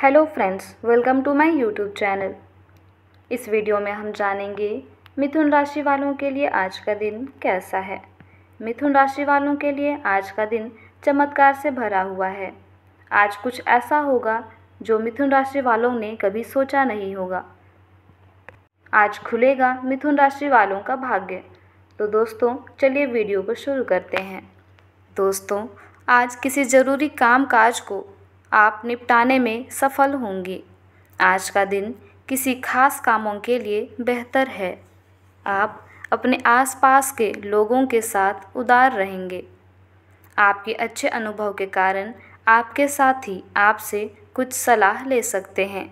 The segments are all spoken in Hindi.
hello friends welcome to my YouTube channel इस वीडियो में हम जानेंगे मिथुन राशि वालों के लिए आज का दिन कैसा है मिथुन राशि वालों के लिए आज का दिन चमत्कार से भरा हुआ है आज कुछ ऐसा होगा जो मिथुन राशि वालों ने कभी सोचा नहीं होगा आज खुलेगा मिथुन राशि वालों का भाग्य तो दोस्तों चलिए वीडियो को शुरू करते हैं दोस्तों आज किसी ज़रूरी काम काज को आप निपटाने में सफल होंगे आज का दिन किसी खास कामों के लिए बेहतर है आप अपने आसपास के लोगों के साथ उदार रहेंगे आपके अच्छे अनुभव के कारण आपके साथी आपसे कुछ सलाह ले सकते हैं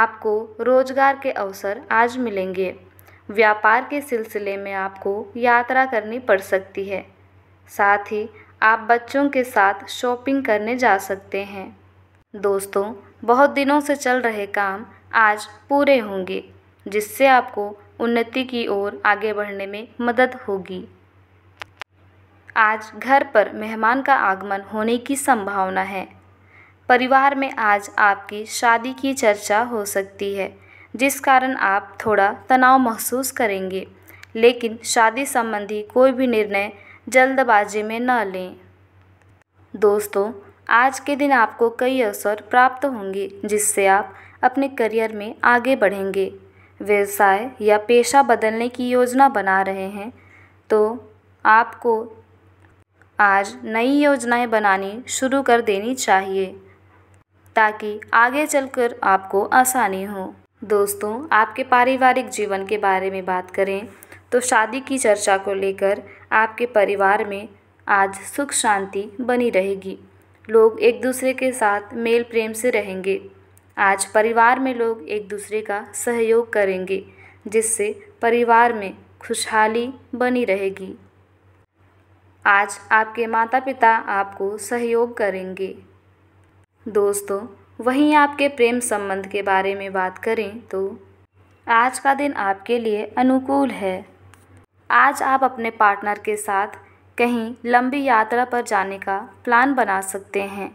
आपको रोजगार के अवसर आज मिलेंगे व्यापार के सिलसिले में आपको यात्रा करनी पड़ सकती है साथ ही आप बच्चों के साथ शॉपिंग करने जा सकते हैं दोस्तों बहुत दिनों से चल रहे काम आज पूरे होंगे जिससे आपको उन्नति की ओर आगे बढ़ने में मदद होगी आज घर पर मेहमान का आगमन होने की संभावना है परिवार में आज आपकी शादी की चर्चा हो सकती है जिस कारण आप थोड़ा तनाव महसूस करेंगे लेकिन शादी संबंधी कोई भी निर्णय जल्दबाजी में न लें दोस्तों आज के दिन आपको कई अवसर प्राप्त होंगे जिससे आप अपने करियर में आगे बढ़ेंगे व्यवसाय या पेशा बदलने की योजना बना रहे हैं तो आपको आज नई योजनाएं बनानी शुरू कर देनी चाहिए ताकि आगे चलकर आपको आसानी हो दोस्तों आपके पारिवारिक जीवन के बारे में बात करें तो शादी की चर्चा को लेकर आपके परिवार में आज सुख शांति बनी रहेगी लोग एक दूसरे के साथ मेल प्रेम से रहेंगे आज परिवार में लोग एक दूसरे का सहयोग करेंगे जिससे परिवार में खुशहाली बनी रहेगी आज आपके माता पिता आपको सहयोग करेंगे दोस्तों वहीं आपके प्रेम संबंध के बारे में बात करें तो आज का दिन आपके लिए अनुकूल है आज आप अपने पार्टनर के साथ कहीं लंबी यात्रा पर जाने का प्लान बना सकते हैं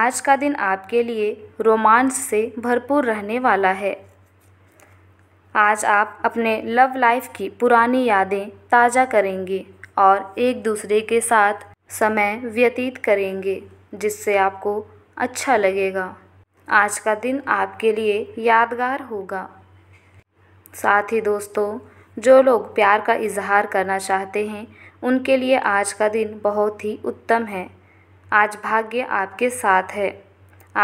आज का दिन आपके लिए रोमांच से भरपूर रहने वाला है आज आप अपने लव लाइफ की पुरानी यादें ताज़ा करेंगे और एक दूसरे के साथ समय व्यतीत करेंगे जिससे आपको अच्छा लगेगा आज का दिन आपके लिए यादगार होगा साथ ही दोस्तों जो लोग प्यार का इज़हार करना चाहते हैं उनके लिए आज का दिन बहुत ही उत्तम है आज भाग्य आपके साथ है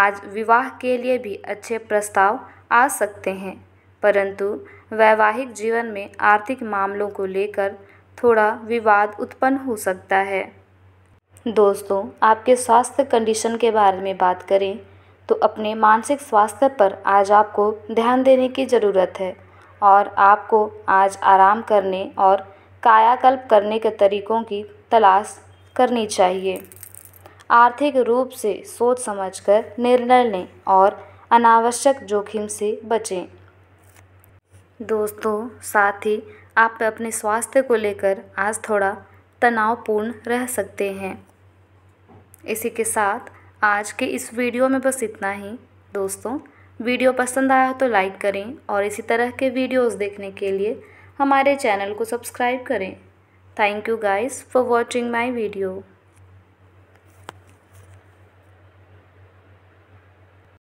आज विवाह के लिए भी अच्छे प्रस्ताव आ सकते हैं परंतु वैवाहिक जीवन में आर्थिक मामलों को लेकर थोड़ा विवाद उत्पन्न हो सकता है दोस्तों आपके स्वास्थ्य कंडीशन के बारे में बात करें तो अपने मानसिक स्वास्थ्य पर आज आपको ध्यान देने की ज़रूरत है और आपको आज आराम करने और कायाकल्प करने के तरीक़ों की तलाश करनी चाहिए आर्थिक रूप से सोच समझ कर निर्णय लें और अनावश्यक जोखिम से बचें दोस्तों साथ ही आप अपने स्वास्थ्य को लेकर आज थोड़ा तनावपूर्ण रह सकते हैं इसी के साथ आज के इस वीडियो में बस इतना ही दोस्तों वीडियो पसंद आया तो लाइक करें और इसी तरह के वीडियोस देखने के लिए हमारे चैनल को सब्सक्राइब करें thank you guys for watching my video